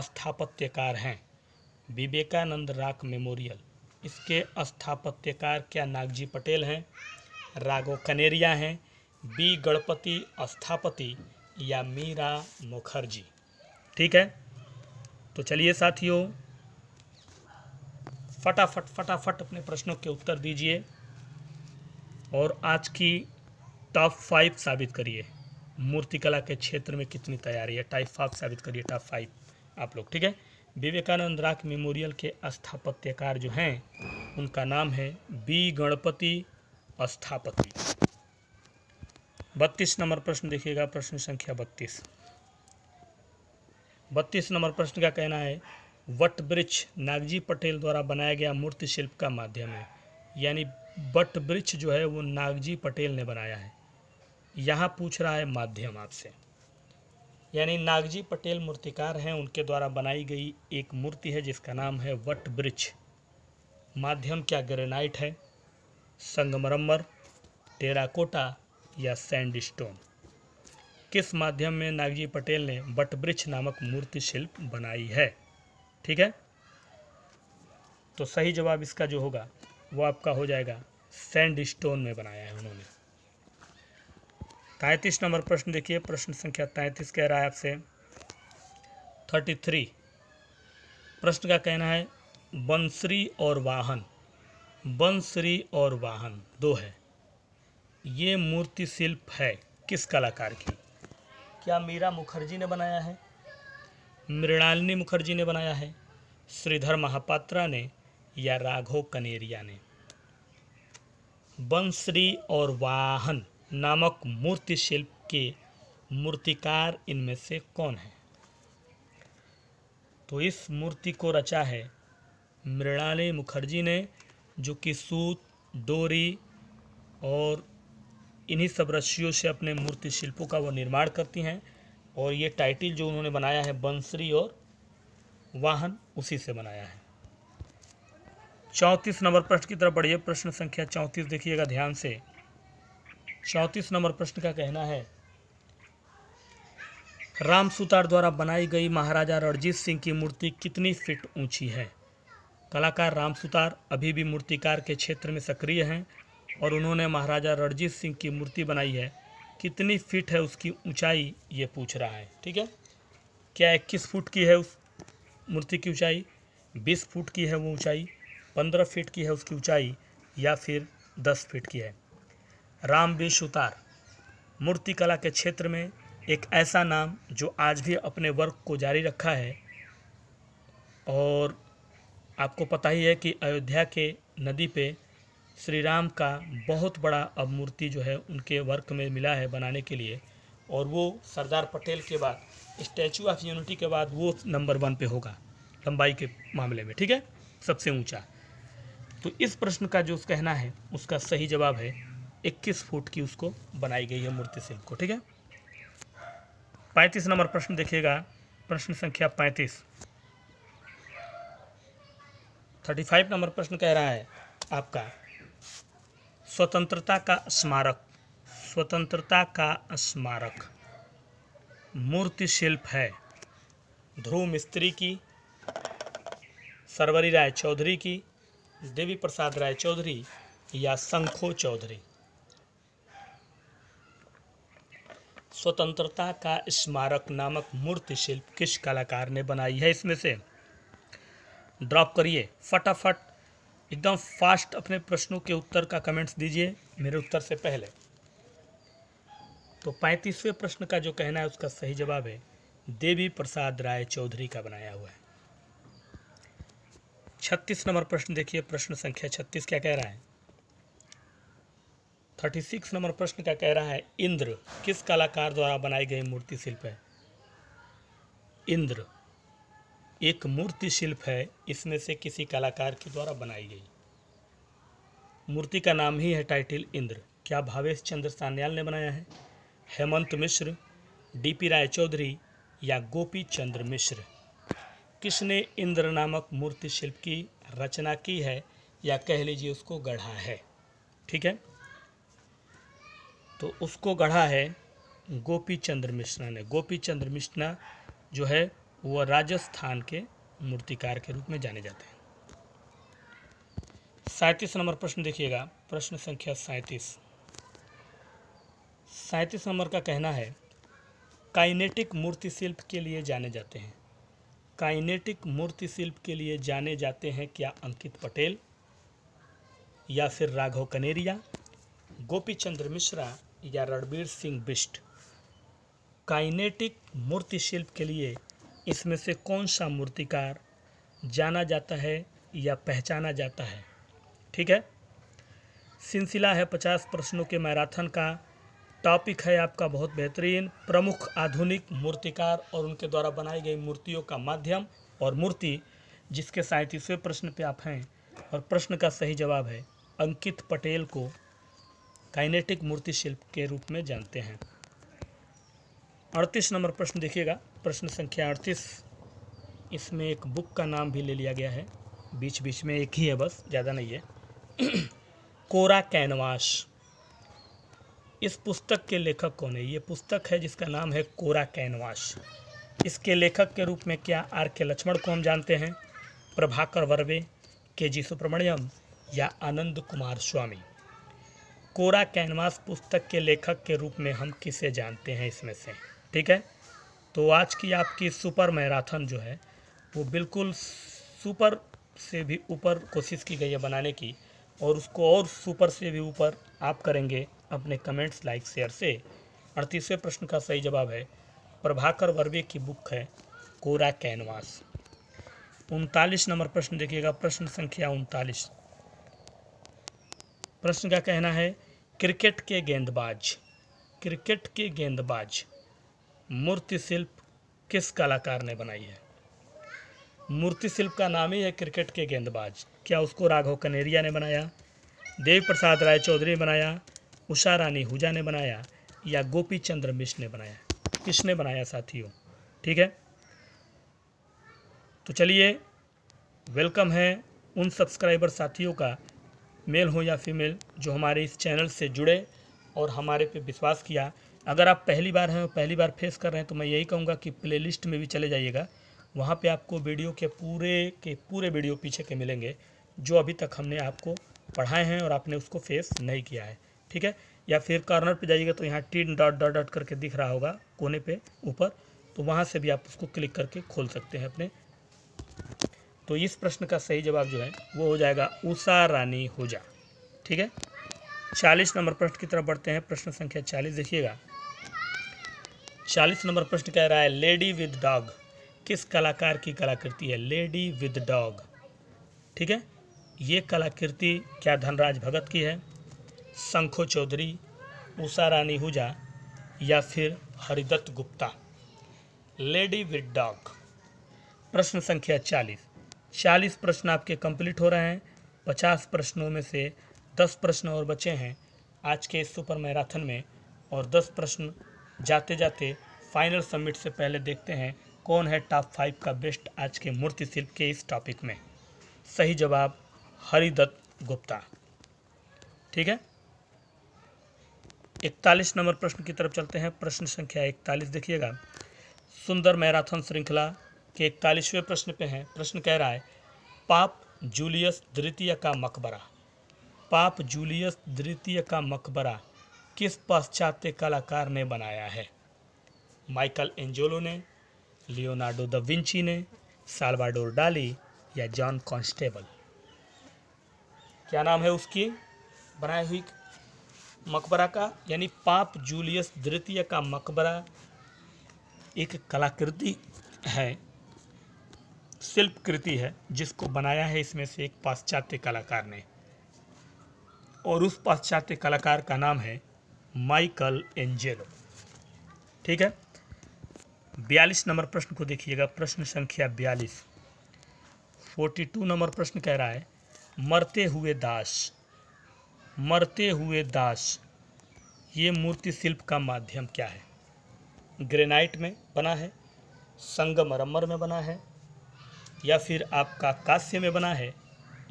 स्थापत्यकार हैं विवेकानंद राक मेमोरियल इसके स्थापत्यकार क्या नागजी पटेल हैं रागो कनेरिया हैं बी गणपति स्थापति या मीरा मुखर्जी ठीक है तो चलिए साथियों फटाफट फटाफट अपने प्रश्नों के उत्तर दीजिए और आज की टॉप फाइव साबित करिए मूर्तिकला के क्षेत्र में कितनी तैयारी है टाइप फाइव साबित करिए टॉप फाइव आप लोग ठीक है विवेकानंद राख मेमोरियल के स्थापत्यकार जो हैं उनका नाम है बी गणपति स्थापति बत्तीस नंबर प्रश्न देखिएगा प्रश्न संख्या बत्तीस बत्तीस नंबर प्रश्न का कहना है वट वृक्ष नागजी पटेल द्वारा बनाया गया मूर्ति शिल्प का माध्यम है यानी वट वृक्ष जो है वो नागजी पटेल ने बनाया है यहाँ पूछ रहा है माध्यम आपसे यानी नागजी पटेल मूर्तिकार हैं उनके द्वारा बनाई गई एक मूर्ति है जिसका नाम है वट ब्रिज माध्यम क्या ग्रेनाइट है संगमरमर टेराकोटा या सैंड स्टोन किस माध्यम में नागजी पटेल ने वट वृक्ष नामक मूर्ति शिल्प बनाई है ठीक है तो सही जवाब इसका जो होगा वो आपका हो जाएगा सैंड स्टोन में बनाया है उन्होंने पैंतीस नंबर प्रश्न देखिए प्रश्न संख्या तैंतीस कह रहा है आपसे थर्टी थ्री प्रश्न का कहना है बंसरी और वाहन बंसरी और वाहन दो है ये मूर्ति शिल्प है किस कलाकार की क्या मीरा मुखर्जी ने बनाया है मृणालिनी मुखर्जी ने बनाया है श्रीधर महापात्रा ने या राघव कनेरिया ने बंसरी और वाहन नामक मूर्ति शिल्प के मूर्तिकार इनमें से कौन है तो इस मूर्ति को रचा है मृणाली मुखर्जी ने जो कि सूत डोरी और इन्हीं सब रस्सियों से अपने मूर्ति शिल्पों का वो निर्माण करती हैं और ये टाइटिल जो उन्होंने बनाया है बंसरी और वाहन उसी से बनाया है चौंतीस नंबर प्रश्न की तरफ बढ़िए प्रश्न संख्या चौंतीस देखिएगा ध्यान से चौंतीस नंबर प्रश्न का कहना है राम सुतार द्वारा बनाई गई महाराजा रणजीत सिंह की मूर्ति कितनी फीट ऊंची है कलाकार राम सुतार अभी भी मूर्तिकार के क्षेत्र में सक्रिय हैं और उन्होंने महाराजा रणजीत सिंह की मूर्ति बनाई है कितनी फीट है उसकी ऊंचाई ये पूछ रहा है ठीक है क्या इक्कीस फुट की है उस मूर्ति की ऊंचाई बीस फुट की है वो ऊंचाई पंद्रह फीट की है उसकी ऊंचाई या फिर दस फीट की है राम बेशुतार मूर्तिकला के क्षेत्र में एक ऐसा नाम जो आज भी अपने वर्क को जारी रखा है और आपको पता ही है कि अयोध्या के नदी पे श्री राम का बहुत बड़ा अब मूर्ति जो है उनके वर्क में मिला है बनाने के लिए और वो सरदार पटेल के बाद स्टैचू ऑफ यूनिटी के बाद वो नंबर वन पे होगा लंबाई के मामले में ठीक है सबसे ऊंचा तो इस प्रश्न का जो कहना है उसका सही जवाब है 21 फुट की उसको बनाई गई है मूर्ति शिल्प को ठीक है पैंतीस नंबर प्रश्न देखिएगा प्रश्न संख्या पैंतीस थर्टी फाइव नंबर प्रश्न कह रहा है आपका स्वतंत्रता का स्मारक स्वतंत्रता का स्मारक मूर्ति शिल्प है ध्रुव मिस्त्री की सरवरी राय चौधरी की देवी प्रसाद राय चौधरी या शंखो चौधरी स्वतंत्रता का स्मारक नामक मूर्ति शिल्प किस कलाकार ने बनाई है इसमें से ड्रॉप करिए फटाफट एकदम फास्ट अपने प्रश्नों के उत्तर का कमेंट्स दीजिए मेरे उत्तर से पहले तो पैंतीसवें प्रश्न का जो कहना है उसका सही जवाब है देवी प्रसाद राय चौधरी का बनाया हुआ है छत्तीस नंबर प्रश्न देखिए प्रश्न संख्या छत्तीस क्या कह रहा है थर्टी सिक्स नंबर प्रश्न का कह रहा है इंद्र किस कलाकार द्वारा बनाई गई मूर्ति शिल्प है इंद्र एक मूर्ति शिल्प है इसमें से किसी कलाकार के द्वारा बनाई गई मूर्ति का नाम ही है टाइटिल इंद्र क्या भावेश चंद्र सान्याल ने बनाया है हेमंत मिश्र डीपी राय चौधरी या गोपी चंद्र मिश्र किसने इंद्र नामक मूर्ति शिल्प की रचना की है या कह लीजिए उसको गढ़ा है ठीक है तो उसको गढ़ा है गोपी चंद्र मिश्रा ने गोपी चंद्र मिश्रा जो है वह राजस्थान के मूर्तिकार के रूप में जाने जाते हैं सैंतीस नंबर प्रश्न देखिएगा प्रश्न संख्या सैंतीस सैंतीस नंबर का कहना है काइनेटिक मूर्ति शिल्प के लिए जाने जाते हैं काइनेटिक मूर्ति शिल्प के लिए जाने जाते हैं क्या अंकित पटेल या फिर राघव कनेरिया गोपी चंद्र मिश्रा या रणबीर सिंह बिस्ट काइनेटिक मूर्ति शिल्प के लिए इसमें से कौन सा मूर्तिकार जाना जाता है या पहचाना जाता है ठीक है सिलसिला है पचास प्रश्नों के मैराथन का टॉपिक है आपका बहुत बेहतरीन प्रमुख आधुनिक मूर्तिकार और उनके द्वारा बनाई गई मूर्तियों का माध्यम और मूर्ति जिसके सैंतीसवें प्रश्न पे आप हैं और प्रश्न का सही जवाब है अंकित पटेल को काइनेटिक मूर्ति शिल्प के रूप में जानते हैं अड़तीस नंबर प्रश्न देखिएगा प्रश्न संख्या अड़तीस इसमें एक बुक का नाम भी ले लिया गया है बीच बीच में एक ही है बस ज़्यादा नहीं है कोरा कैनवास इस पुस्तक के लेखक कौन है ये पुस्तक है जिसका नाम है कोरा कैनवास इसके लेखक के रूप में क्या आर के लक्ष्मण को हम जानते हैं प्रभाकर वर्वे के जी सुब्रमण्यम या आनंद कुमार स्वामी कोरा कैनवास पुस्तक के लेखक के रूप में हम किसे जानते हैं इसमें से ठीक है तो आज की आपकी सुपर मैराथन जो है वो बिल्कुल सुपर से भी ऊपर कोशिश की गई है बनाने की और उसको और सुपर से भी ऊपर आप करेंगे अपने कमेंट्स लाइक शेयर से अड़तीसवें प्रश्न का सही जवाब है प्रभाकर वर्वे की बुक है कोरा कैनवास उनतालीस नंबर प्रश्न देखिएगा प्रश्न संख्या उनतालीस प्रश्न का कहना है क्रिकेट के गेंदबाज क्रिकेट के गेंदबाज मूर्ति शिल्प किस कलाकार ने बनाई है मूर्ति शिल्प का नाम ही है क्रिकेट के गेंदबाज क्या उसको राघव कनेरिया ने बनाया देव प्रसाद राय चौधरी ने बनाया उषा रानी हुजा ने बनाया या गोपी चंद्र मिश्र ने बनाया किसने बनाया साथियों ठीक है तो चलिए वेलकम है उन सब्सक्राइबर साथियों का मेल हो या फीमेल जो हमारे इस चैनल से जुड़े और हमारे पे विश्वास किया अगर आप पहली बार हैं पहली बार फेस कर रहे हैं तो मैं यही कहूँगा कि प्ले में भी चले जाइएगा वहाँ पर आपको वीडियो के पूरे के पूरे वीडियो पीछे के मिलेंगे जो अभी तक हमने आपको पढ़ाए हैं और आपने उसको फेस नहीं किया है ठीक है या फिर कॉर्नर पे जाइएगा तो यहाँ टीन डॉट डॉट डॉट करके दिख रहा होगा कोने पे ऊपर तो वहाँ से भी आप उसको क्लिक करके खोल सकते हैं अपने तो इस प्रश्न का सही जवाब जो है वो हो जाएगा उषा रानी हुजा ठीक है चालीस नंबर प्रश्न की तरफ बढ़ते हैं प्रश्न संख्या चालीस देखिएगा चालीस नंबर प्रश्न कह रहा है लेडी विद डॉग किस कलाकार की कलाकृति है लेडी विद डॉग ठीक है ये कलाकृति क्या धनराज भगत की है शंखो चौधरी उषा रानी हुजा या फिर Haridatt Gupta lady with dog प्रश्न संख्या चालीस चालीस प्रश्न आपके कंप्लीट हो रहे हैं पचास प्रश्नों में से दस प्रश्न और बचे हैं आज के इस सुपर मैराथन में और दस प्रश्न जाते जाते फाइनल सबमिट से पहले देखते हैं कौन है टॉप फाइव का बेस्ट आज के मूर्ति शिल्प के इस टॉपिक में सही जवाब हरिदत्त गुप्ता ठीक है इकतालीस नंबर प्रश्न की तरफ चलते हैं प्रश्न संख्या इकतालीस देखिएगा सुंदर मैराथन श्रृंखला के इकतालीसवें प्रश्न पे हैं प्रश्न कह रहा है पाप जूलियस द्वितीय का मकबरा पाप जूलियस द्वितीय का मकबरा किस पाश्चात्य कलाकार ने बनाया है माइकल एंजोलो ने लियोनार्डो द विंची ने साल्वाडोर डाली या जॉन कॉन्स्टेबल क्या नाम है उसकी बनाई हुई मकबरा का यानी पाप जूलियस द्वितीय का मकबरा एक कलाकृति है शिल्प कृति है जिसको बनाया है इसमें से एक पाश्चात्य कलाकार ने और उस पाश्चात्य कलाकार का नाम है माइकल एंजेलो ठीक है बयालीस नंबर प्रश्न को देखिएगा प्रश्न संख्या बयालीस फोर्टी टू नंबर प्रश्न कह रहा है मरते हुए दास मरते हुए दास ये मूर्ति शिल्प का माध्यम क्या है ग्रेनाइट में बना है संगमरमर में बना है या फिर आपका कांस्य में बना है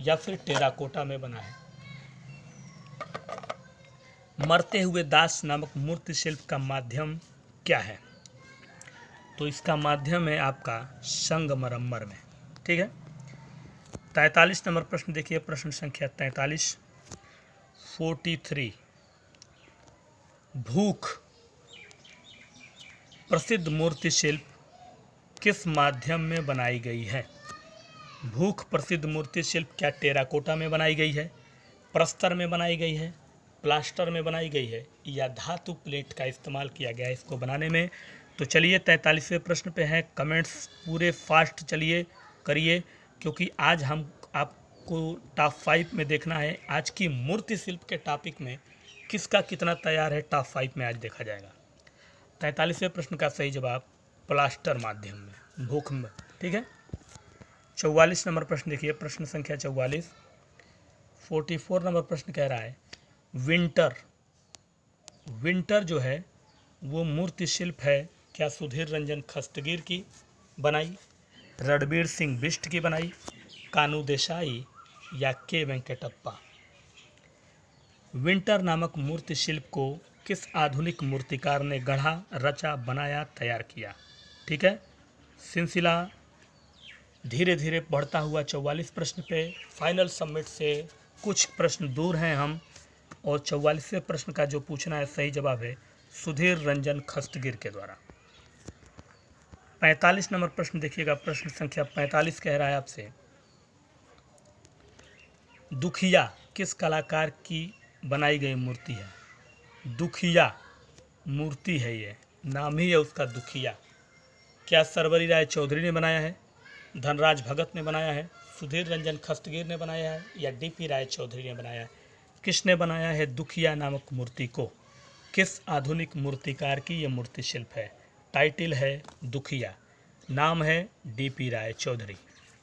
या फिर टेराकोटा में बना है मरते हुए दास नामक मूर्ति शिल्प का माध्यम क्या है तो इसका माध्यम है आपका संगमरमर में ठीक है तैतालीस नंबर प्रश्न देखिए प्रश्न संख्या तैतालीस फोर्टी थ्री भूख प्रसिद्ध मूर्ति शिल्प किस माध्यम में बनाई गई है भूख प्रसिद्ध मूर्ति शिल्प क्या टेराकोटा में बनाई गई है प्रस्तर में बनाई गई है प्लास्टर में बनाई गई है या धातु प्लेट का इस्तेमाल किया गया है इसको बनाने में तो चलिए तैंतालीसवें प्रश्न पे हैं कमेंट्स पूरे फास्ट चलिए करिए क्योंकि आज हम आपको टॉप फाइव में देखना है आज की मूर्ति शिल्प के टॉपिक में किसका कितना तैयार है टॉप फाइव में आज देखा जाएगा तैंतालीसवें प्रश्न का सही जवाब प्लास्टर माध्यम में भूख में ठीक है चौवालीस नंबर प्रश्न देखिए प्रश्न संख्या चौवालीस फोर्टी फोर नंबर प्रश्न कह रहा है विंटर विंटर जो है वो मूर्ति शिल्प है क्या सुधीर रंजन खस्तगीर की बनाई रणबीर सिंह बिष्ट की बनाई कानू देसाई या के वेंकटप्पा विंटर नामक मूर्ति शिल्प को किस आधुनिक मूर्तिकार ने गढ़ा रचा बनाया तैयार किया ठीक है सिलसिला धीरे धीरे बढ़ता हुआ चौवालीस प्रश्न पे फाइनल सबमिट से कुछ प्रश्न दूर हैं हम और चौवालीसवें प्रश्न का जो पूछना है सही जवाब है सुधीर रंजन खस्तगिर के द्वारा पैंतालीस नंबर प्रश्न देखिएगा प्रश्न संख्या पैंतालीस कह रहा है आपसे दुखिया किस कलाकार की बनाई गई मूर्ति है दुखिया मूर्ति है ये नाम ही है उसका दुखिया क्या सरवरी राय चौधरी ने बनाया है धनराज भगत ने बनाया है सुधीर रंजन खस्तगीर ने बनाया है या डी पी राय चौधरी ने बनाया है किसने बनाया है दुखिया नामक मूर्ति को किस आधुनिक मूर्तिकार की यह मूर्ति शिल्प है टाइटल है दुखिया नाम है डी पी राय चौधरी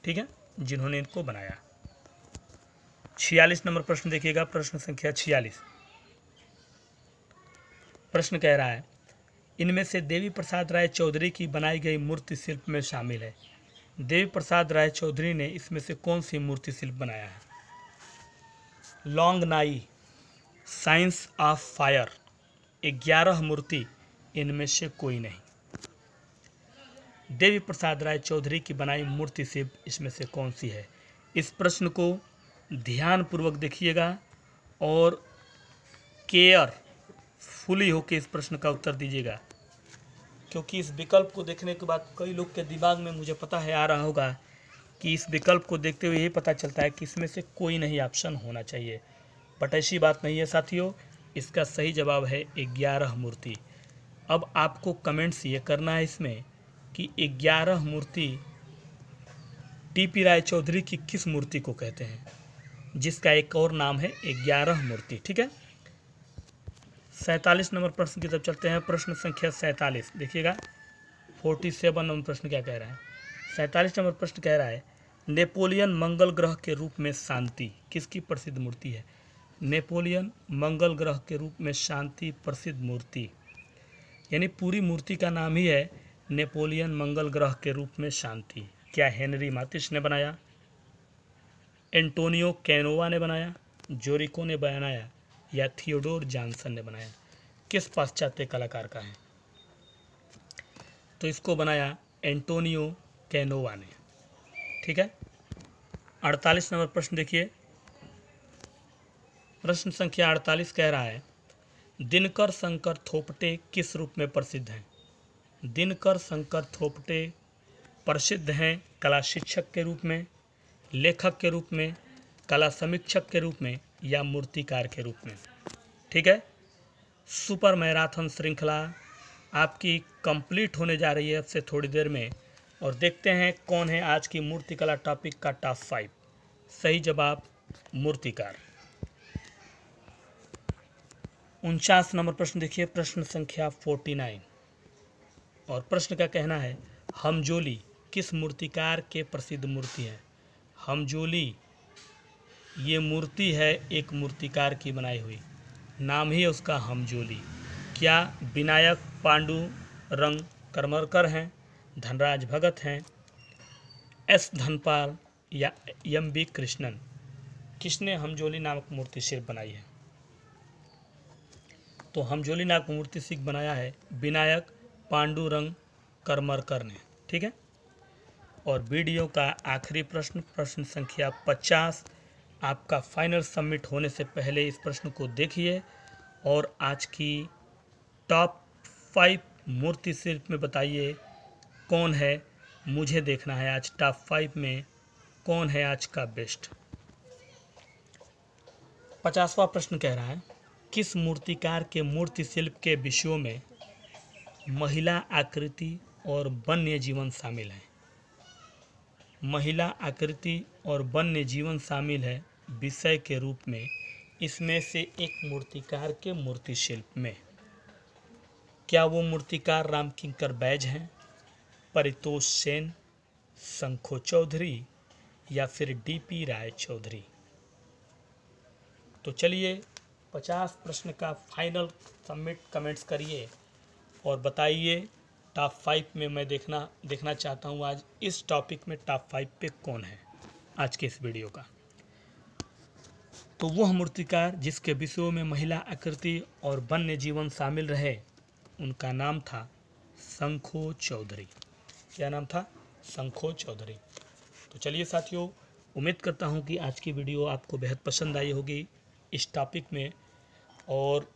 ठीक है जिन्होंने इनको बनाया छियालीस नंबर प्रश्न देखिएगा प्रश्न संख्या छियालीस प्रश्न कह रहा है इनमें से देवी प्रसाद राय चौधरी की बनाई गई मूर्ति शिल्प में शामिल है देव प्रसाद राय चौधरी ने इसमें से कौन सी मूर्ति शिल्प बनाया है लॉन्ग नाई साइंस ऑफ फायर ग्यारह मूर्ति इनमें से कोई नहीं देवी प्रसाद राय चौधरी की बनाई मूर्ति शिल्प इसमें से कौन सी है इस प्रश्न को ध्यानपूर्वक देखिएगा और केयर फुली होकर इस प्रश्न का उत्तर दीजिएगा क्योंकि इस विकल्प को देखने के बाद कई लोग के दिमाग में मुझे पता है आ रहा होगा कि इस विकल्प को देखते हुए ये पता चलता है कि इसमें से कोई नहीं ऑप्शन होना चाहिए बट ऐसी बात नहीं है साथियों इसका सही जवाब है ग्यारह मूर्ति अब आपको कमेंट्स ये करना है इसमें कि ग्यारह मूर्ति टी पी राय चौधरी की किस मूर्ति को कहते हैं जिसका एक और नाम है ग्यारह मूर्ति ठीक है सैंतालीस नंबर प्रश्न की तरफ चलते हैं प्रश्न संख्या सैंतालीस देखिएगा फोर्टी सेवन नंबर प्रश्न क्या कह रहा है सैंतालीस नंबर प्रश्न कह रहा है नेपोलियन मंगल ग्रह के रूप में शांति किसकी प्रसिद्ध मूर्ति है नेपोलियन मंगल ग्रह के रूप में शांति प्रसिद्ध मूर्ति यानी पूरी मूर्ति का नाम ही है नेपोलियन मंगल ग्रह के रूप में शांति क्या हेनरी मातिश ने बनाया एंटोनियो कैनोवा ने बनाया जोरिको ने बनाया या थियोडोर जॉनसन ने बनाया किस पाश्चात्य कलाकार का है तो इसको बनाया एंटोनियो कैनोवा ने ठीक है अड़तालीस नंबर प्रश्न देखिए प्रश्न संख्या अड़तालीस कह रहा है दिनकर शंकर थोपटे किस रूप में प्रसिद्ध हैं दिनकर शंकर थोपटे प्रसिद्ध हैं कला शिक्षक के रूप में लेखक के रूप में कला समीक्षक के रूप में या मूर्तिकार के रूप में ठीक है सुपर मैराथन श्रृंखला आपकी कंप्लीट होने जा रही है अब से थोड़ी देर में और देखते हैं कौन है आज की मूर्तिकला टॉपिक का टॉप फाइव सही जवाब मूर्तिकार उनचास नंबर प्रश्न देखिए प्रश्न संख्या फोर्टी नाइन और प्रश्न का कहना है हमजोली किस मूर्तिकार के प्रसिद्ध मूर्ति है हमजोली ये मूर्ति है एक मूर्तिकार की बनाई हुई नाम ही उसका हमजोली क्या विनायक पांडु रंग करमरकर हैं धनराज भगत हैं एस धनपाल या एम बी कृष्णन किसने हमजोली नामक मूर्ति सिर्फ बनाई है तो हमजोली नामक मूर्ति शिल्प बनाया है विनायक रंग करमरकर ने ठीक है और वीडियो का आखिरी प्रश्न प्रश्न संख्या पचास आपका फाइनल सबमिट होने से पहले इस प्रश्न को देखिए और आज की टॉप फाइव मूर्ति शिल्प में बताइए कौन है मुझे देखना है आज टॉप फाइव में कौन है आज का बेस्ट पचासवा प्रश्न कह रहा है किस मूर्तिकार के मूर्ति शिल्प के विषयों में महिला आकृति और वन्य जीवन शामिल हैं महिला आकृति और वन्य जीवन शामिल है विषय के रूप में इसमें से एक मूर्तिकार के मूर्ति शिल्प में क्या वो मूर्तिकार रामकिंकर बैज हैं परितोष सेन शंखो चौधरी या फिर डी पी राय चौधरी तो चलिए पचास प्रश्न का फाइनल सबमिट कमेंट्स करिए और बताइए टॉप फाइव में मैं देखना देखना चाहता हूँ आज इस टॉपिक में टॉप फाइव पे कौन है आज के इस वीडियो का तो वह मूर्तिकार जिसके विषयों में महिला आकृति और वन्य जीवन शामिल रहे उनका नाम था शंखो चौधरी क्या नाम था शंखो चौधरी तो चलिए साथियों उम्मीद करता हूँ कि आज की वीडियो आपको बेहद पसंद आई होगी इस टॉपिक में और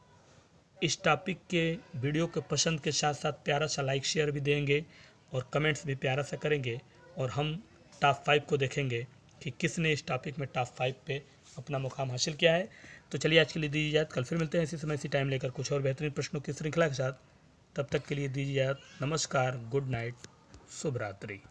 इस टॉपिक के वीडियो के पसंद के साथ साथ प्यारा सा लाइक शेयर भी देंगे और कमेंट्स भी प्यारा सा करेंगे और हम टॉप फाइव को देखेंगे कि किसने इस टॉपिक में टॉप फाइव पे अपना मुकाम हासिल किया है तो चलिए आज के लिए दीजिए याद कल फिर मिलते हैं इसी समय इसी टाइम लेकर कुछ और बेहतरीन प्रश्नों की श्रृंखला के साथ तब तक के लिए दीजिए याद नमस्कार गुड नाइट शुभरात्रि